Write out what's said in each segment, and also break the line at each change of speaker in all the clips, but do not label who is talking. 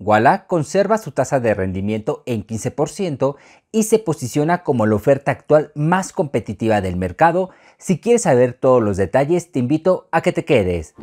Walla conserva su tasa de rendimiento en 15% y se posiciona como la oferta actual más competitiva del mercado. Si quieres saber todos los detalles, te invito a que te quedes.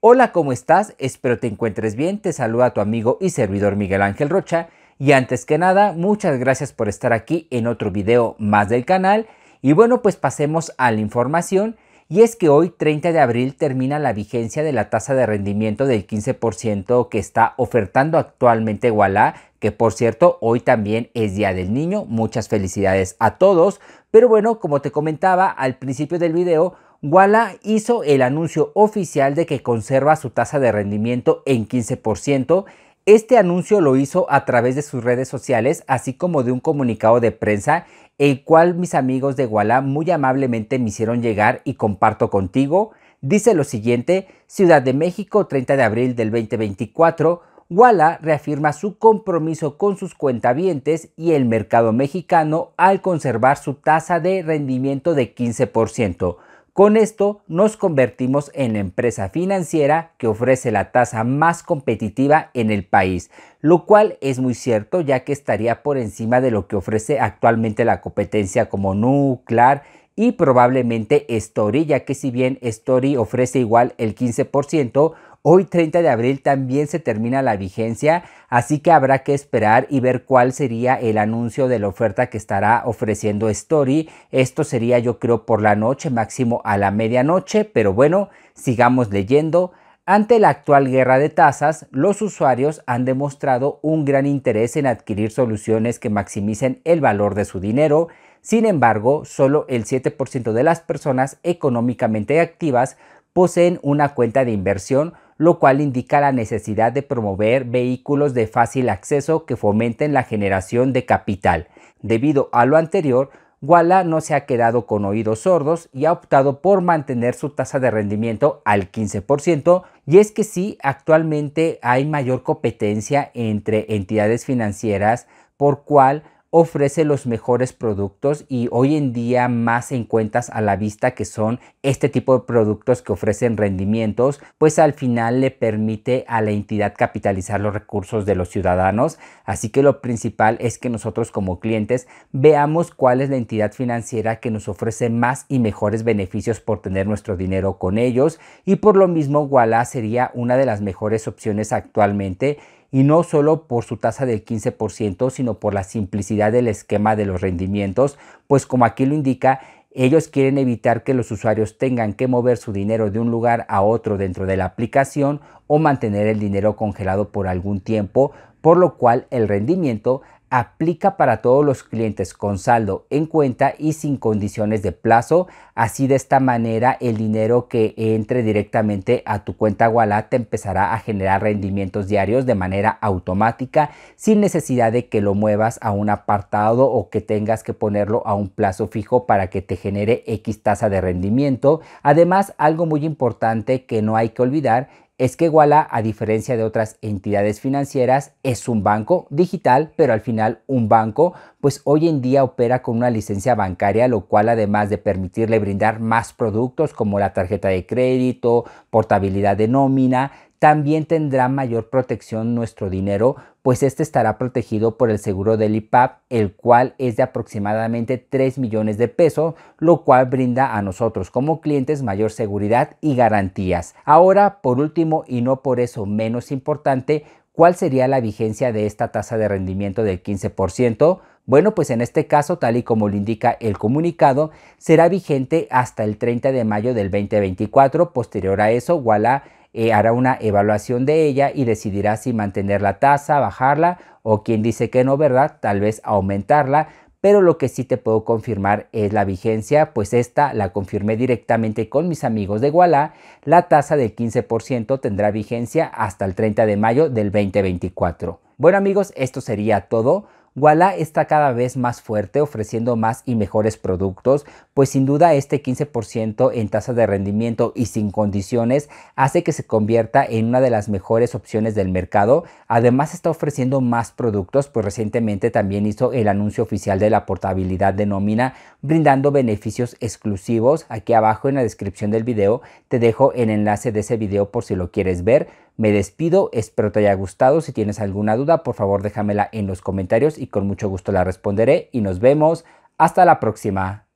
Hola, ¿cómo estás? Espero te encuentres bien. Te saluda tu amigo y servidor Miguel Ángel Rocha. Y antes que nada, muchas gracias por estar aquí en otro video más del canal. Y bueno, pues pasemos a la información y es que hoy, 30 de abril, termina la vigencia de la tasa de rendimiento del 15% que está ofertando actualmente Walla, que por cierto, hoy también es Día del Niño. Muchas felicidades a todos. Pero bueno, como te comentaba al principio del video, Walla hizo el anuncio oficial de que conserva su tasa de rendimiento en 15%. Este anuncio lo hizo a través de sus redes sociales, así como de un comunicado de prensa el cual mis amigos de Guala muy amablemente me hicieron llegar y comparto contigo, dice lo siguiente, Ciudad de México, 30 de abril del 2024, Guala reafirma su compromiso con sus cuentavientes y el mercado mexicano al conservar su tasa de rendimiento de 15%. Con esto nos convertimos en la empresa financiera que ofrece la tasa más competitiva en el país, lo cual es muy cierto ya que estaría por encima de lo que ofrece actualmente la competencia como Nuclear y probablemente Story, ya que si bien Story ofrece igual el 15%, Hoy 30 de abril también se termina la vigencia, así que habrá que esperar y ver cuál sería el anuncio de la oferta que estará ofreciendo Story. Esto sería yo creo por la noche, máximo a la medianoche, pero bueno, sigamos leyendo. Ante la actual guerra de tasas, los usuarios han demostrado un gran interés en adquirir soluciones que maximicen el valor de su dinero. Sin embargo, solo el 7% de las personas económicamente activas poseen una cuenta de inversión, lo cual indica la necesidad de promover vehículos de fácil acceso que fomenten la generación de capital. Debido a lo anterior, Walla no se ha quedado con oídos sordos y ha optado por mantener su tasa de rendimiento al 15% y es que sí, actualmente hay mayor competencia entre entidades financieras por cual ofrece los mejores productos y hoy en día más en cuentas a la vista que son este tipo de productos que ofrecen rendimientos, pues al final le permite a la entidad capitalizar los recursos de los ciudadanos. Así que lo principal es que nosotros como clientes veamos cuál es la entidad financiera que nos ofrece más y mejores beneficios por tener nuestro dinero con ellos y por lo mismo Walla sería una de las mejores opciones actualmente y no solo por su tasa del 15%, sino por la simplicidad del esquema de los rendimientos, pues como aquí lo indica, ellos quieren evitar que los usuarios tengan que mover su dinero de un lugar a otro dentro de la aplicación o mantener el dinero congelado por algún tiempo, por lo cual el rendimiento aplica para todos los clientes con saldo en cuenta y sin condiciones de plazo. Así de esta manera el dinero que entre directamente a tu cuenta Walla te empezará a generar rendimientos diarios de manera automática sin necesidad de que lo muevas a un apartado o que tengas que ponerlo a un plazo fijo para que te genere X tasa de rendimiento. Además, algo muy importante que no hay que olvidar es que iguala a diferencia de otras entidades financieras, es un banco digital, pero al final un banco, pues hoy en día opera con una licencia bancaria, lo cual además de permitirle brindar más productos como la tarjeta de crédito, portabilidad de nómina, también tendrá mayor protección nuestro dinero, pues este estará protegido por el seguro del IPAP, el cual es de aproximadamente 3 millones de pesos, lo cual brinda a nosotros como clientes mayor seguridad y garantías. Ahora, por último y no por eso menos importante, ¿cuál sería la vigencia de esta tasa de rendimiento del 15%? Bueno, pues en este caso, tal y como lo indica el comunicado, será vigente hasta el 30 de mayo del 2024. Posterior a eso, ¡voilá!, eh, hará una evaluación de ella y decidirá si mantener la tasa, bajarla o quien dice que no, ¿verdad? Tal vez aumentarla. Pero lo que sí te puedo confirmar es la vigencia, pues esta la confirmé directamente con mis amigos de Gualá. La tasa del 15% tendrá vigencia hasta el 30 de mayo del 2024. Bueno amigos, esto sería todo. Walla está cada vez más fuerte ofreciendo más y mejores productos, pues sin duda este 15% en tasa de rendimiento y sin condiciones hace que se convierta en una de las mejores opciones del mercado. Además está ofreciendo más productos, pues recientemente también hizo el anuncio oficial de la portabilidad de nómina, brindando beneficios exclusivos. Aquí abajo en la descripción del video te dejo el enlace de ese video por si lo quieres ver me despido, espero te haya gustado. Si tienes alguna duda, por favor déjamela en los comentarios y con mucho gusto la responderé y nos vemos. Hasta la próxima.